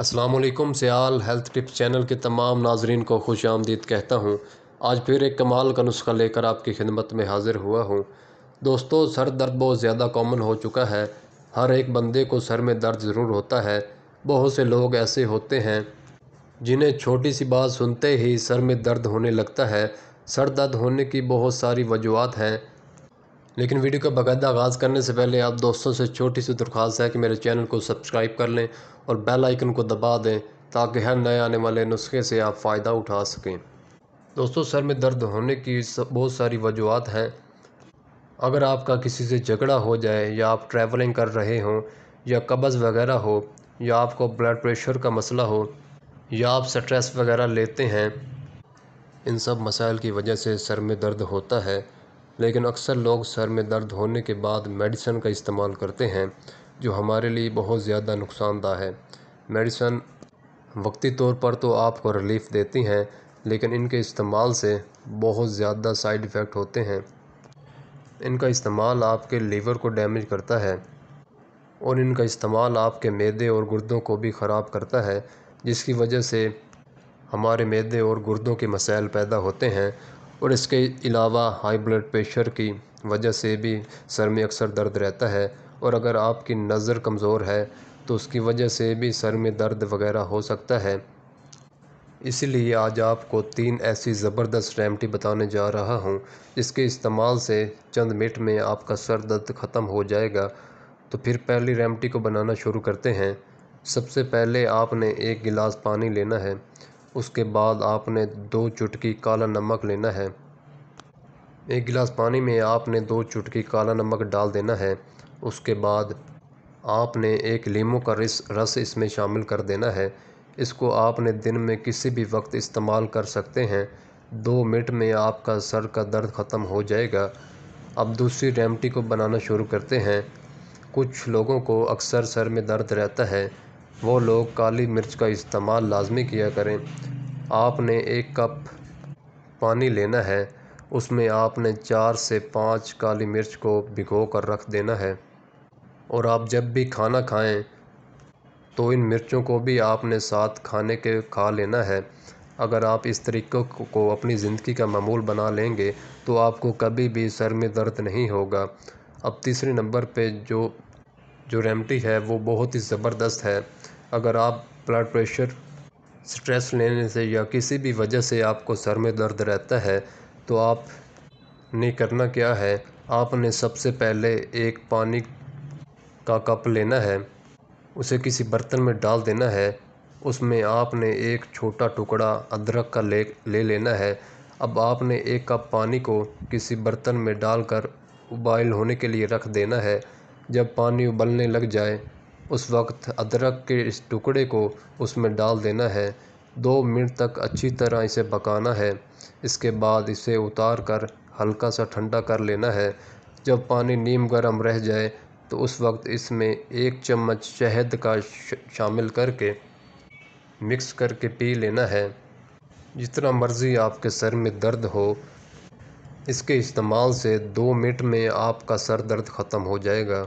Aslam Sial health tips channel के तमाम नाजरन को खुश आमदीद कहता हूँ आज फिर एक कमाल का नुस्खा लेकर आपकी खिदमत में हाजिर हुआ हूँ दोस्तों सर दर्द बहुत ज़्यादा कॉमन हो चुका है हर एक बंदे को सर में दर्द ज़रूर होता है बहुत से लोग ऐसे होते हैं जिन्हें छोटी सी बात सुनते ही सर में दर्द होने लगता है सर दर्द होने की बहुत सारी वजूहत हैं लेकिन वीडियो का बाकायदा आगाज़ करने से पहले आप दोस्तों से छोटी सी दरख्वास्त है कि मेरे चैनल को सब्सक्राइब कर लें और बेल आइकन को दबा दें ताकि हर नए आने वाले नुस्खे से आप फ़ायदा उठा सकें दोस्तों सर में दर्द होने की बहुत सारी वजूहत हैं अगर आपका किसी से झगड़ा हो जाए या आप ट्रैवलिंग कर रहे हों या कब्ज़ वगैरह हो या आपको ब्लड प्रेशर का मसला हो या आप स्ट्रेस वगैरह लेते हैं इन सब मसाइल की वजह से सर में दर्द होता है लेकिन अक्सर लोग सर में दर्द होने के बाद मेडिसन का इस्तेमाल करते हैं जो हमारे लिए बहुत ज़्यादा नुकसानदह है मेडिसन वक्ती तौर पर तो आपको रिलीफ़ देती हैं लेकिन इनके इस्तेमाल से बहुत ज़्यादा साइड इफ़ेक्ट होते हैं इनका इस्तेमाल आपके लीवर को डैमेज करता है और इनका इस्तेमाल आपके मैदे और गुर्दों को भी ख़राब करता है जिसकी वजह से हमारे मैदे और गुर्दों के मसाइल पैदा होते हैं और इसके अलावा हाई ब्लड प्रेशर की वजह से भी सर में अक्सर दर्द रहता है और अगर आपकी नज़र कमज़ोर है तो उसकी वजह से भी सर में दर्द वगैरह हो सकता है इसीलिए आज आपको तीन ऐसी ज़बरदस्त रेमटी बताने जा रहा हूँ जिसके इस्तेमाल से चंद मिनट में आपका सर दर्द ख़त्म हो जाएगा तो फिर पहली रेमटी को बनाना शुरू करते हैं सबसे पहले आपने एक गिलास पानी लेना है उसके बाद आपने दो चुटकी काला नमक लेना है एक गिलास पानी में आपने दो चुटकी काला नमक डाल देना है उसके बाद आपने एक लीमू का रस रस इसमें शामिल कर देना है इसको आपने दिन में किसी भी वक्त इस्तेमाल कर सकते हैं दो मिनट में आपका सर का दर्द ख़त्म हो जाएगा अब दूसरी रेमटी को बनाना शुरू करते हैं कुछ लोगों को अक्सर सर में दर्द रहता है वो लोग काली मिर्च का इस्तेमाल लाजमी किया करें आपने एक कप पानी लेना है उसमें आपने चार से पाँच काली मिर्च को भिगो कर रख देना है और आप जब भी खाना खाएं तो इन मिर्चों को भी आपने साथ खाने के खा लेना है अगर आप इस तरीक़ों को अपनी ज़िंदगी का मामूल बना लेंगे तो आपको कभी भी सर में दर्द नहीं होगा अब तीसरे नंबर पे जो जो रेमडी है वो बहुत ही ज़बरदस्त है अगर आप ब्लड प्रेशर स्ट्रेस लेने से या किसी भी वजह से आपको सर में दर्द रहता है तो आप ने करना क्या है आपने सबसे पहले एक पानी का कप लेना है उसे किसी बर्तन में डाल देना है उसमें आपने एक छोटा टुकड़ा अदरक का ले ले लेना है अब आपने एक कप पानी को किसी बर्तन में डालकर उबाइल होने के लिए रख देना है जब पानी उबलने लग जाए उस वक्त अदरक के इस टुकड़े को उसमें डाल देना है दो मिनट तक अच्छी तरह इसे पकाना है इसके बाद इसे उतार कर हल्का सा ठंडा कर लेना है जब पानी नीम गर्म रह जाए तो उस वक्त इसमें एक चम्मच शहद का शामिल करके मिक्स करके पी लेना है जितना मर्ज़ी आपके सर में दर्द हो इसके इस्तेमाल से दो मिनट में आपका सर दर्द ख़त्म हो जाएगा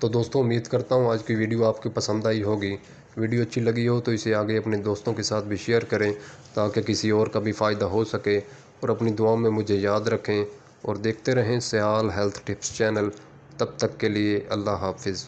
तो दोस्तों उम्मीद करता हूँ आज की वीडियो आपकी पसंद आई होगी वीडियो अच्छी लगी हो तो इसे आगे अपने दोस्तों के साथ भी शेयर करें ताकि किसी और का भी फ़ायदा हो सके और अपनी दुआओं में मुझे याद रखें और देखते रहें सयाल हेल्थ टिप्स चैनल तब तक के लिए अल्लाह हाफिज़